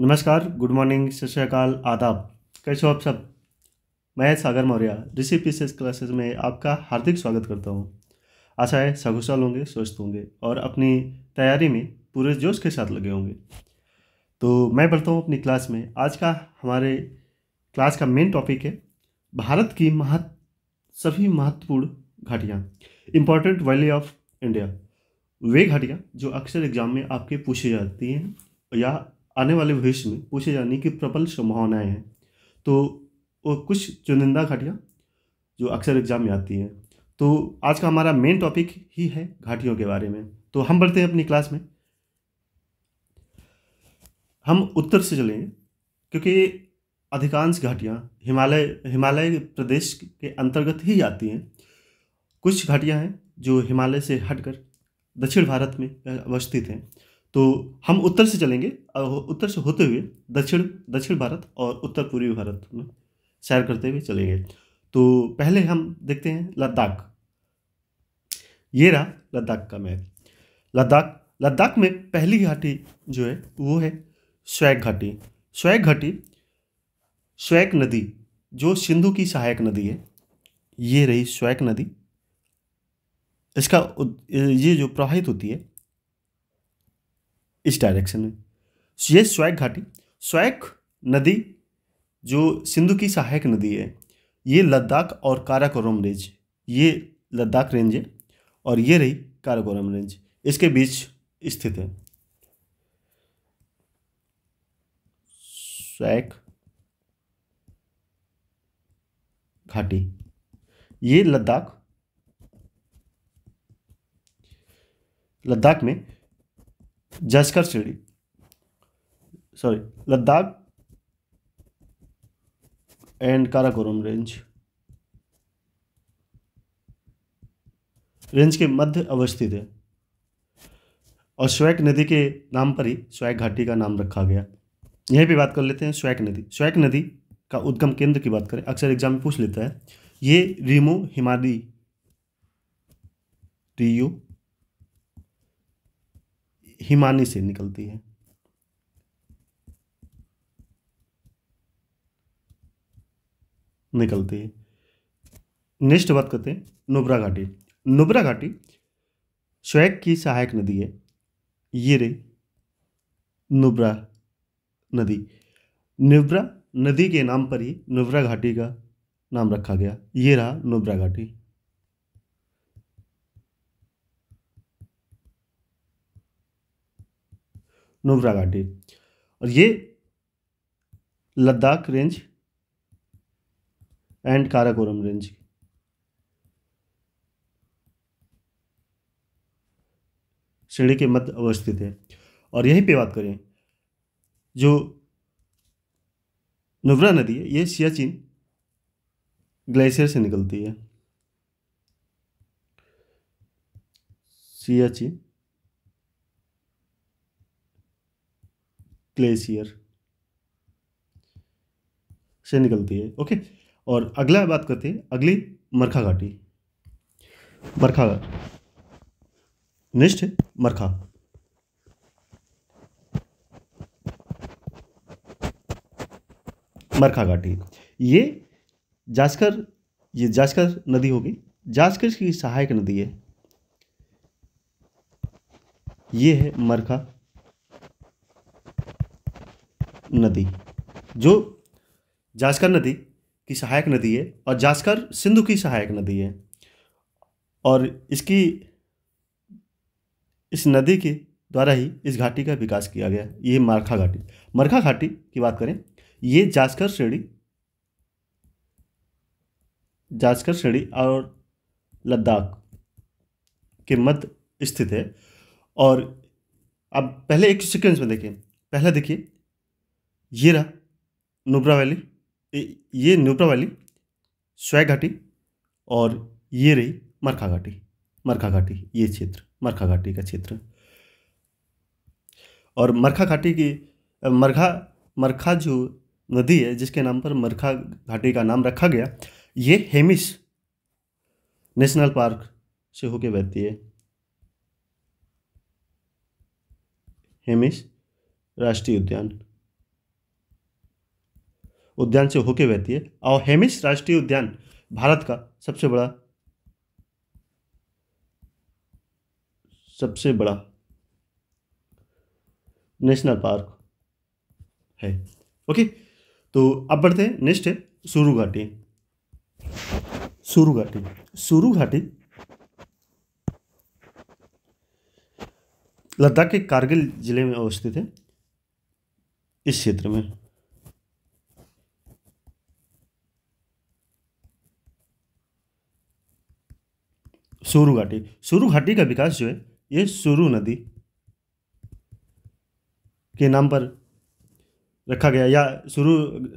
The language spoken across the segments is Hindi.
नमस्कार गुड मॉर्निंग सत श्रीकाल आदाब कैसे हो आप सब मैं सागर मौर्य ऋषि पीसेस क्लासेस में आपका हार्दिक स्वागत करता हूँ आशा है सकुशल होंगे स्वस्थ होंगे और अपनी तैयारी में पूरे जोश के साथ लगे होंगे तो मैं पढ़ता हूँ अपनी क्लास में आज का हमारे क्लास का मेन टॉपिक है भारत की महत् सभी महत्वपूर्ण घाटियाँ इम्पॉर्टेंट वैली ऑफ इंडिया वे घाटियाँ जो अक्सर एग्जाम में आपके पूछी जाती हैं या आने वाले भविष्य में पूछे जाने की प्रबल संभावनाएँ हैं तो वो कुछ चुनिंदा घाटियाँ जो अक्सर एग्जाम में आती हैं तो आज का हमारा मेन टॉपिक ही है घाटियों के बारे में तो हम बढ़ते हैं अपनी क्लास में हम उत्तर से चलेंगे क्योंकि अधिकांश घाटियाँ हिमालय हिमालय प्रदेश के अंतर्गत ही आती हैं कुछ घाटियाँ हैं जो हिमालय से हटकर दक्षिण भारत में अवस्थित हैं तो हम उत्तर से चलेंगे उत्तर से होते हुए दक्षिण दक्षिण भारत और उत्तर पूर्वी भारत में सैर करते हुए चले गए तो पहले हम देखते हैं लद्दाख ये रहा लद्दाख का मैप लद्दाख लद्दाख में पहली घाटी जो है वो है स्वैग घाटी स्वैग घाटी स्वैग नदी जो सिंधु की सहायक नदी है ये रही स्वैग नदी इसका ये जो प्रवाहित होती है इस डायरेक्शन में ये स्वैग घाटी स्वैग नदी जो सिंधु की सहायक नदी है ये लद्दाख और काराकोरम रेंज ये लद्दाख रेंज है और ये रही काराकोरम रेंज इसके बीच स्थित है स्वैग घाटी ये लद्दाख लद्दाख में जस्कर श्रेणी sorry Ladakh and Karakoram range range के मध्य अवस्थित है और स्वैक नदी के नाम पर ही स्वैक घाटी का नाम रखा गया यह भी बात कर लेते हैं स्वैक नदी स्वैक नदी का उद्गम केंद्र की बात करें अक्सर एग्जाम में पूछ लेता है ये रिमो हिमाली रियो हिमानी से निकलती है निकलती है नेक्स्ट बात करते हैं नुब्रा घाटी नुब्रा घाटी स्वैग की सहायक नदी है ये रही नुब्रा नदी नुब्रा नदी के नाम पर ही नुब्रा घाटी का नाम रखा गया ये रहा नुब्रा घाटी नुब्रा घाटी और ये Ladakh range and Karakoram range की श्रेणी के मध्य अवस्थित है और यहीं पे बात करें जो नुब्रा नदी है ये सियाचिन ग्लेशियर से निकलती है सियाचिन ग्लेशियर से निकलती है ओके और अगला बात करते हैं अगली मरखा घाटी मरखा नेक्स्ट है मरखा मरखा घाटी ये जास्कर ये जास्कर नदी होगी जास्कर की सहायक नदी है ये है मरखा नदी जो जास्कर नदी की सहायक नदी है और जास्कर सिंधु की सहायक नदी है और इसकी इस नदी के द्वारा ही इस घाटी का विकास किया गया ये मरखा घाटी मरखा घाटी की बात करें ये जास्कर श्रेणी जास्कर श्रेणी और लद्दाख के मध्य स्थित है और अब पहले एक सीक्वेंस में देखें पहले देखिए ये रहा नुब्रा वैली ये न्यूप्रा वैली स्वै घाटी और ये रही मरखा घाटी मरखा घाटी ये क्षेत्र मरखा घाटी का क्षेत्र और मरखा घाटी की मरखा मरखा जो नदी है जिसके नाम पर मरखा घाटी का नाम रखा गया ये हेमिस नेशनल पार्क से होके बहती है हेमिस राष्ट्रीय उद्यान उद्यान से होके बहती है और हेमिश राष्ट्रीय उद्यान भारत का सबसे बड़ा सबसे बड़ा नेशनल पार्क है ओके तो अब बढ़ते हैं नेक्स्ट है सूरू घाटी सूरू घाटी सूरू घाटी लद्दाख के कारगिल जिले में अवस्थित है इस क्षेत्र में सुरु घाटी सुरु घाटी का विकास जो है ये सुरु नदी के नाम पर रखा गया या सुरु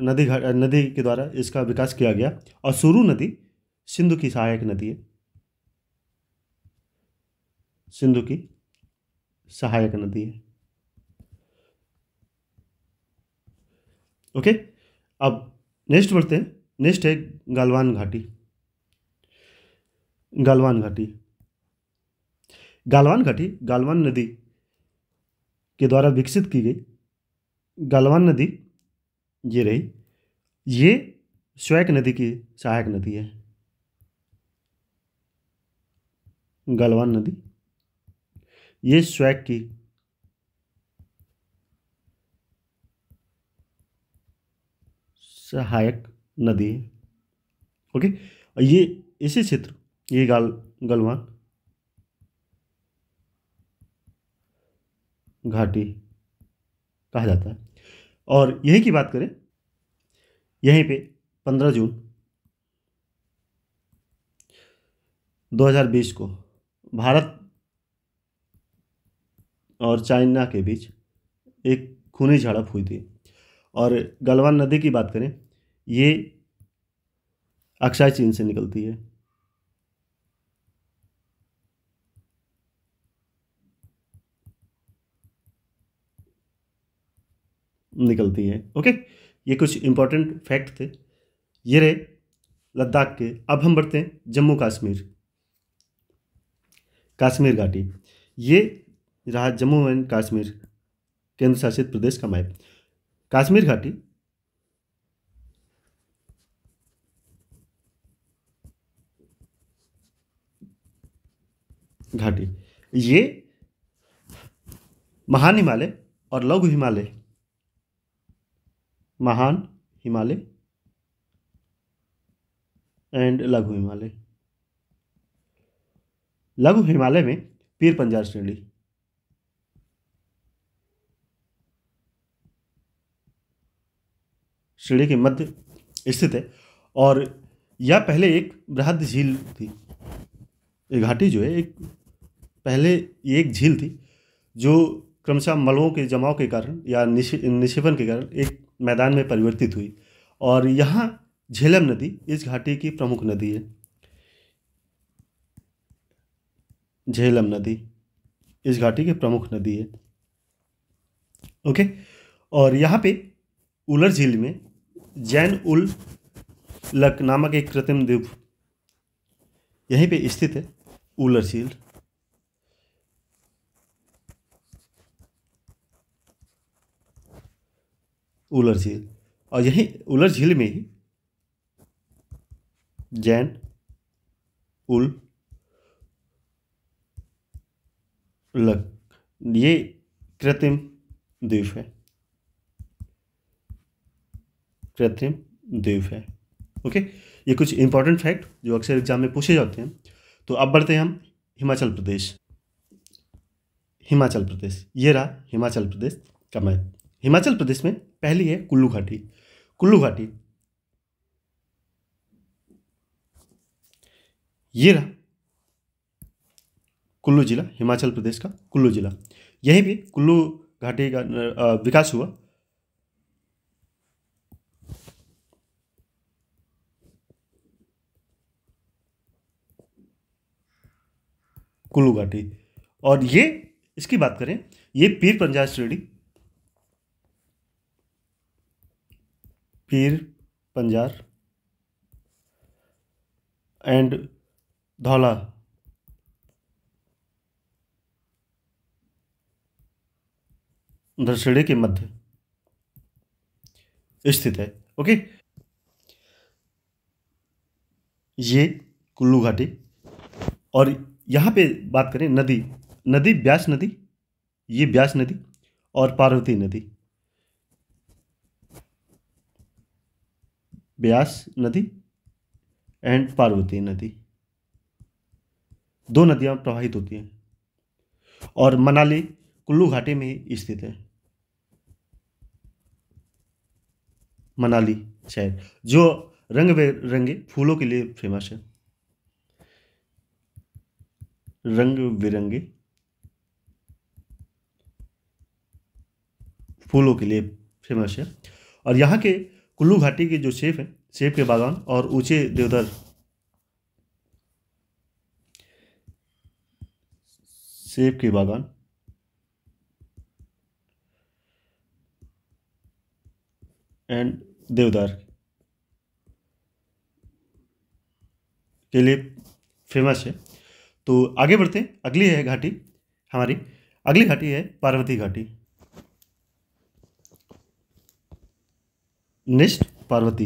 नदी नदी के द्वारा इसका विकास किया गया और सुरु नदी सिंधु की सहायक नदी है सिंधु की सहायक नदी है ओके अब नेक्स्ट बढ़ते हैं नेक्स्ट है गलवान घाटी गलवान घाटी गलवान घाटी गलवान नदी के द्वारा विकसित की गई गलवान नदी ये रही ये स्वैक नदी की सहायक नदी है गलवान नदी ये स्वैक की सहायक नदी है ओके ये इसी क्षेत्र ये गाल गलवान घाटी कहा जाता है और यहीं की बात करें यहीं पे 15 जून 2020 को भारत और चाइना के बीच एक खूनी झड़प हुई थी और गलवान नदी की बात करें ये अक्षय चीन से निकलती है निकलती हैं ओके ये कुछ इंपॉर्टेंट फैक्ट थे ये रहे लद्दाख के अब हम बढ़ते हैं जम्मू कश्मीर कश्मीर घाटी ये रहा जम्मू एंड कश्मीर केंद्र शासित प्रदेश का मैप कश्मीर घाटी घाटी ये महान हिमालय और लघु हिमालय महान हिमालय एंड लघु हिमालय लघु हिमालय में पीर पंजार श्रेणी श्रेणी के मध्य स्थित है और यह पहले एक बृहद झील थी ये घाटी जो है एक पहले एक झील थी जो क्रमशः मलबों के जमाव के कारण या निक्षेपण के कारण एक मैदान में परिवर्तित हुई और यहाँ झेलम नदी इस घाटी की प्रमुख नदी है झेलम नदी इस घाटी की प्रमुख नदी है ओके और यहाँ पे उलर झील में जैन उल लक नामक एक कृत्रिम द्वीप यहीं पे स्थित है उलर झील उलर झील और यहीं उलर झील में ही जैन उल लग ये कृत्रिम द्वीप है कृत्रिम द्वीप है ओके ये कुछ इंपॉर्टेंट फैक्ट जो अक्सर एग्जाम में पूछे जाते हैं तो अब बढ़ते हैं हम हिमाचल प्रदेश हिमाचल प्रदेश ये रहा हिमाचल प्रदेश का मैप हिमाचल प्रदेश में पहली है कुल्लू घाटी कुल्लू घाटी ये रहा कुल्लू जिला हिमाचल प्रदेश का कुल्लू जिला यहीं भी कुल्लू घाटी का विकास हुआ कुल्लू घाटी और ये इसकी बात करें ये पीर पंजाब श्रेणी पीर पंजार एंड धौला धरसड़े के मध्य स्थित है ओके ये कुल्लू घाटी और यहाँ पे बात करें नदी नदी ब्यास नदी ये ब्यास नदी और पार्वती नदी ब्यास नदी एंड पार्वती नदी दो नदियां प्रवाहित होती हैं और मनाली कुल्लू घाटी में ही स्थित है मनाली शहर जो रंग बिरंगे फूलों के लिए फेमस है रंग बिरंगे फूलों के लिए फेमस है और यहाँ के कुल्लू घाटी के जो सेब है सेब के बागान और ऊंचे देवदार सेब के बागान एंड देवदार के लिए फेमस है तो आगे बढ़ते हैं अगली है घाटी हमारी अगली घाटी है पार्वती घाटी निष्ठ पार्वती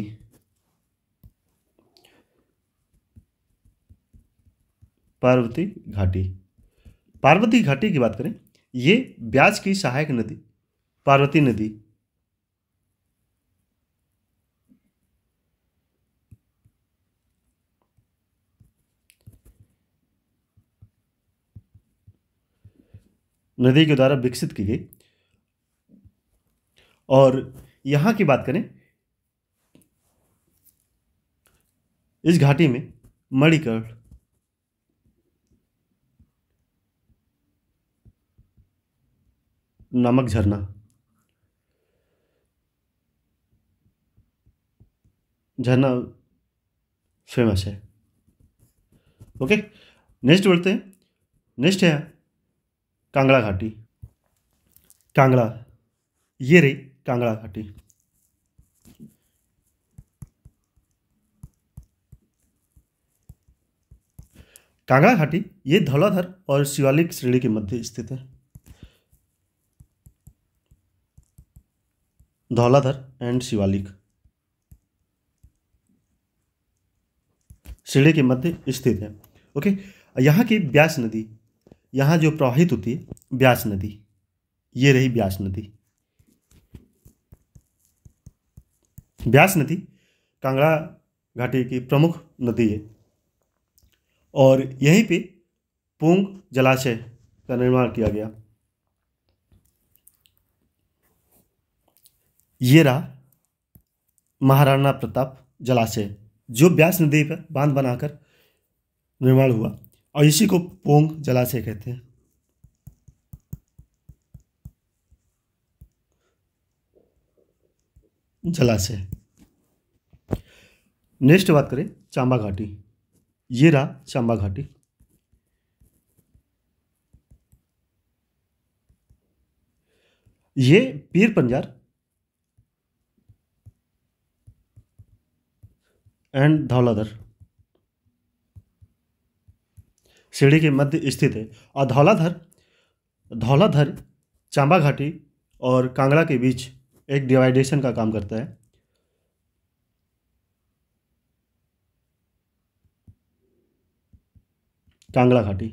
पार्वती घाटी पार्वती घाटी की बात करें ये ब्याज की सहायक नदी पार्वती नदी नदी के द्वारा विकसित की गई और यहां की बात करें इस घाटी में मणिकर्ण नामक झरना झरना फेमस है ओके नेक्स्ट बढ़ते हैं नेक्स्ट है कांगड़ा घाटी कांगड़ा ये रही कांगड़ा घाटी कांगड़ा घाटी ये धौलाधर और शिवालिक श्रेणी के मध्य स्थित है धौलाधर एंड शिवालिक श्रेणी के मध्य स्थित है ओके यहाँ की ब्यास नदी यहाँ जो प्रवाहित होती है ब्यास नदी ये रही ब्यास नदी ब्यास नदी कांगड़ा घाटी की प्रमुख नदी है और यहीं पे पुंग जलाशय का निर्माण किया गया ये रहा महाराणा प्रताप जलाशय जो ब्यास नदी पर बांध बनाकर निर्माण हुआ और इसी को पोंग जलाशय कहते हैं जलाशय नेक्स्ट बात करें चांबा घाटी ये रहा चंबा घाटी ये पीर पंजार एंड धौलाधर सीढ़ी के मध्य स्थित है और धौलाधर धौलाधर चांबा घाटी और कांगड़ा के बीच एक डिवाइडेशन का काम करता है कांगड़ा घाटी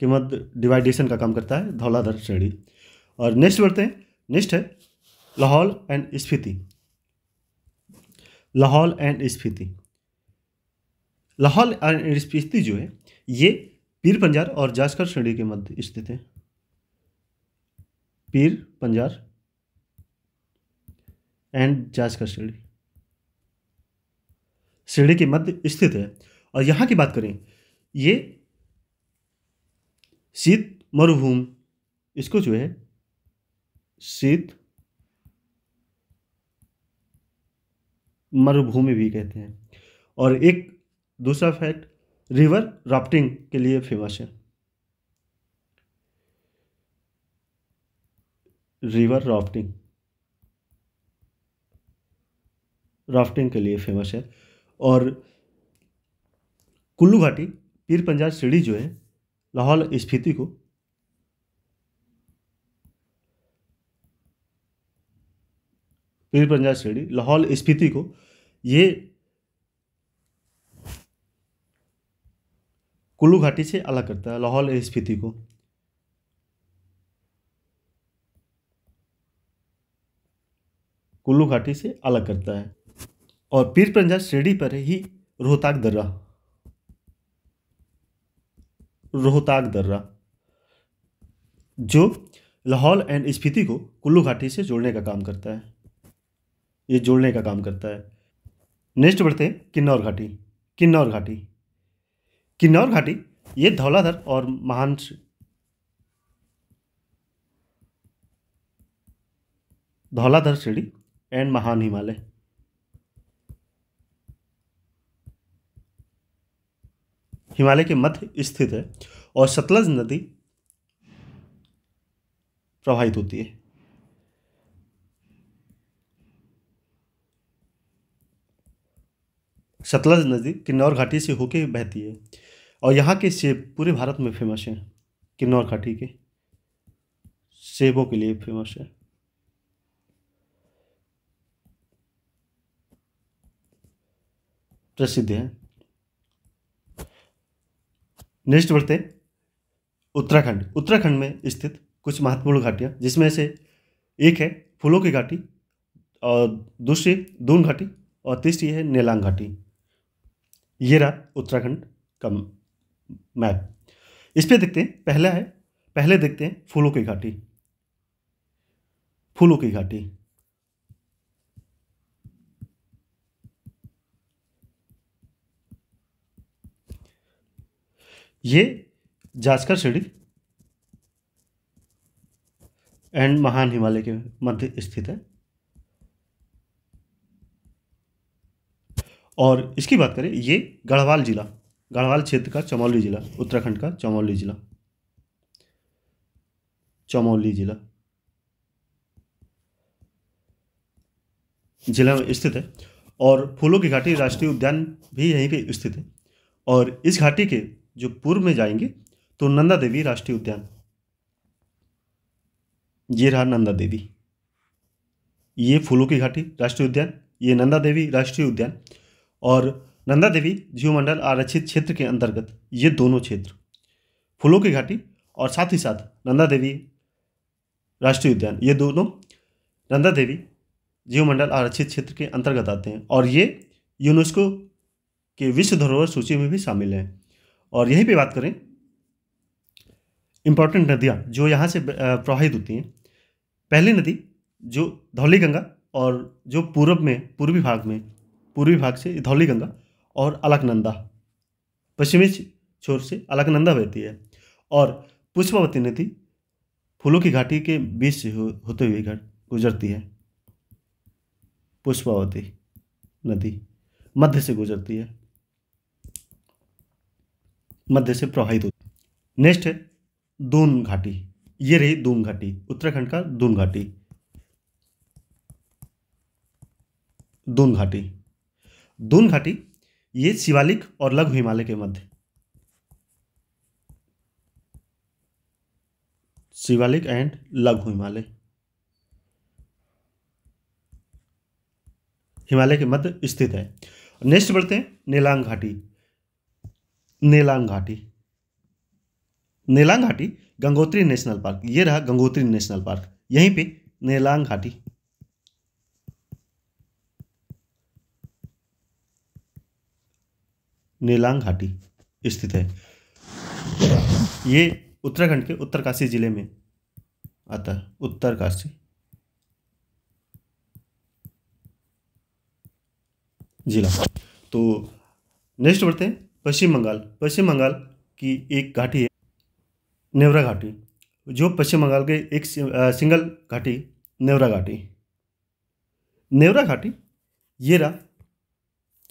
कीमत डिवाइडेशन का काम करता है धौलाधर श्रेणी और नेक्स्ट बढ़ते हैं नेक्स्ट है Lahaul and Spiti Lahaul and Spiti Lahaul and Spiti जो है ये पीर पंजार और जाजकर श्रेणी के मध्य स्थित है पीर पंजार एंड जाजकर श्रेणी श्रेणी के मध्य स्थित है और यहाँ की बात करें ये शीत मरुभूम इसको जो है शीत मरुभूमि भी कहते हैं और एक दूसरा फैक्ट रिवर राफ्टिंग के लिए फेमस है रिवर राफ्टिंग राफ्टिंग के लिए फेमस है और कुल्लू घाटी पीर पंजाब सीढ़ी जो है लाहौल स्फीति को पीर पंजाब सीढ़ी लाहौल स्फीति को ये कुल्लू घाटी से अलग करता है लाहौल स्फीति को कुल्लू घाटी से अलग करता है और पीर पंजाब श्रेणी पर ही रोहताग दर्रा रोहताग दर्रा जो लाहौल एंड स्पीति को कुल्लू घाटी से जोड़ने का काम करता है ये जोड़ने का काम करता है नेक्स्ट बढ़ते हैं किन्नौर घाटी किन्नौर घाटी किन्नौर घाटी ये धौलाधर और महान धौलाधर श्रेणी एंड महान हिमालय हिमालय के मध्य स्थित है और सतलज नदी प्रवाहित होती है सतलज नदी किन्नौर घाटी से होके बहती है और यहाँ के सेब पूरे भारत में फेमस हैं किन्नौर घाटी के सेबों के लिए फेमस है प्रसिद्ध हैं नेक्स्ट बढ़ते उत्तराखंड उत्तराखंड में स्थित कुछ महत्वपूर्ण घाटियाँ जिसमें से एक है फूलों की घाटी और दूसरी दून घाटी और तीसरी है नेलांग घाटी ये रहा उत्तराखंड का मैप इस पर देखते हैं पहला है पहले देखते हैं फूलों की घाटी फूलों की घाटी ये जास्कर सीढ़ी एंड महान हिमालय के मध्य स्थित है और इसकी बात करें ये गढ़वाल जिला गढ़वाल क्षेत्र का चमौली जिला उत्तराखंड का चमौली जिला चमौली जिला जिला में स्थित है और फूलों की घाटी राष्ट्रीय उद्यान भी यहीं पे स्थित है और इस घाटी के जो पूर्व में जाएंगे तो नंदा देवी राष्ट्रीय उद्यान ये रहा नंदा देवी ये फूलों की घाटी राष्ट्रीय उद्यान ये नंदा देवी राष्ट्रीय उद्यान और नंदा देवी जीवमंडल आरक्षित क्षेत्र के अंतर्गत ये दोनों क्षेत्र फूलों की घाटी और साथ ही साथ नंदा देवी राष्ट्रीय उद्यान ये दोनों नंदा देवी जीवमंडल आरक्षित क्षेत्र के अंतर्गत आते हैं और ये यूनेस्को के विश्व धरोहर सूची में भी शामिल हैं और यहीं पे बात करें इम्पॉर्टेंट नदियाँ जो यहाँ से प्रवाहित होती हैं पहली नदी जो धौली गंगा और जो पूरब में पूर्वी भाग में पूर्वी भाग से धौली गंगा और अलकनंदा पश्चिमी छोर से अलकनंदा बहती है और पुष्पावती नदी फूलों की घाटी के बीच से होते हुए घर गुजरती है पुष्पावती नदी मध्य से गुजरती है मध्य से प्रवाहित होती है नेक्स्ट है दून घाटी ये रही दून घाटी उत्तराखंड का दून घाटी दून घाटी दून घाटी ये शिवालिक और लघु हिमालय के मध्य शिवालिक एंड लघु हिमालय हिमालय के मध्य स्थित है नेक्स्ट बढ़ते हैं नीलांग घाटी नेलांग घाटी नेलांग घाटी गंगोत्री नेशनल पार्क ये रहा गंगोत्री नेशनल पार्क यहीं पे नेलांग घाटी नेलांग घाटी स्थित है ये उत्तराखंड के उत्तरकाशी जिले में आता है उत्तरकाशी जिला तो नेक्स्ट बढ़ते हैं पश्चिम बंगाल पश्चिम बंगाल की एक घाटी है नेवरा घाटी जो पश्चिम बंगाल के एक सिंगल घाटी नेवरा घाटी नेवरा घाटी ये रहा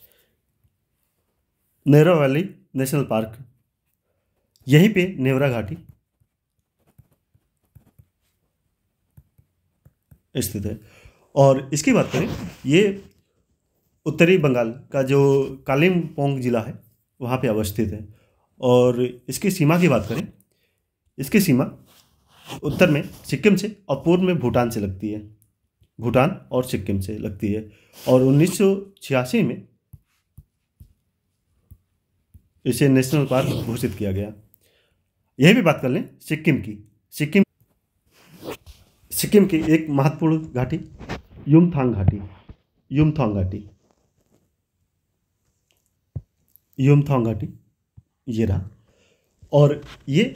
नेवरा वैली नेशनल पार्क यहीं पे नेवरा घाटी स्थित है और इसकी बात करें ये उत्तरी बंगाल का जो कालिम्पोंग जिला है वहाँ पे अवस्थित है और इसकी सीमा की बात करें इसकी सीमा उत्तर में सिक्किम से और पूर्व में भूटान से लगती है भूटान और सिक्किम से लगती है और उन्नीस में इसे नेशनल पार्क घोषित किया गया यह भी बात कर लें सिक्किम की सिक्किम सिक्किम की एक महत्वपूर्ण घाटी युमथांग घाटी युमथांग घाटी घाटी ये रहा और ये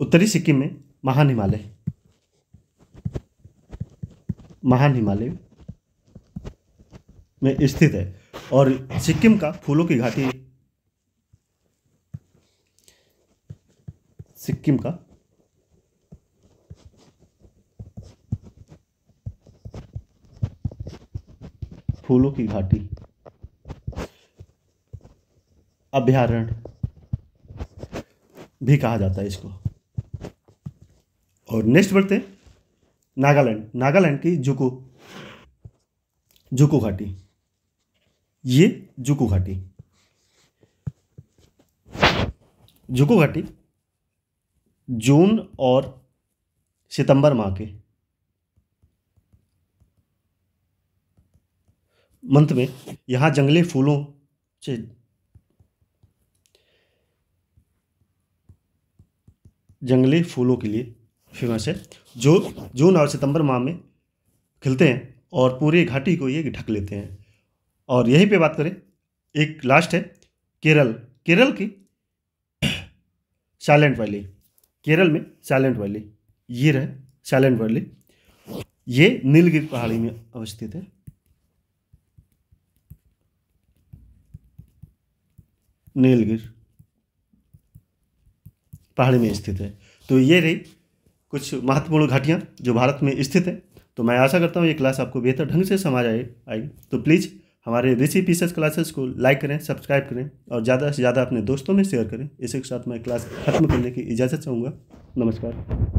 उत्तरी सिक्किम में महान हिमालय महान हिमालय में स्थित है और सिक्किम का फूलों की घाटी सिक्किम का फूलों की घाटी अभ्यारण्य भी कहा जाता है इसको और नेक्स्ट बढ़ते नागालैंड नागालैंड की जुको जुको घाटी ये जुको घाटी जुको घाटी जून और सितंबर माह के मंथ में यहाँ जंगली फूलों से जंगली फूलों के लिए फेमस है जो जून और सितंबर माह में खिलते हैं और पूरी घाटी को ये ढक लेते हैं और यहीं पे बात करें एक लास्ट है केरल केरल की साइलेंट वैली केरल में साइलेंट वैली ये रहे साइलेंट वैली ये नीलगिरी पहाड़ी में अवस्थित है नीलगिर पहाड़ी में स्थित है तो ये रही कुछ महत्वपूर्ण घाटियाँ जो भारत में स्थित हैं तो मैं आशा करता हूँ ये क्लास आपको बेहतर ढंग से समझ आए आएगी तो प्लीज़ हमारे ऋषि पीसेस क्लासेस को लाइक करें सब्सक्राइब करें और ज़्यादा से ज़्यादा अपने दोस्तों में शेयर करें इसी के साथ मैं क्लास खत्म करने की इजाज़त चाहूँगा नमस्कार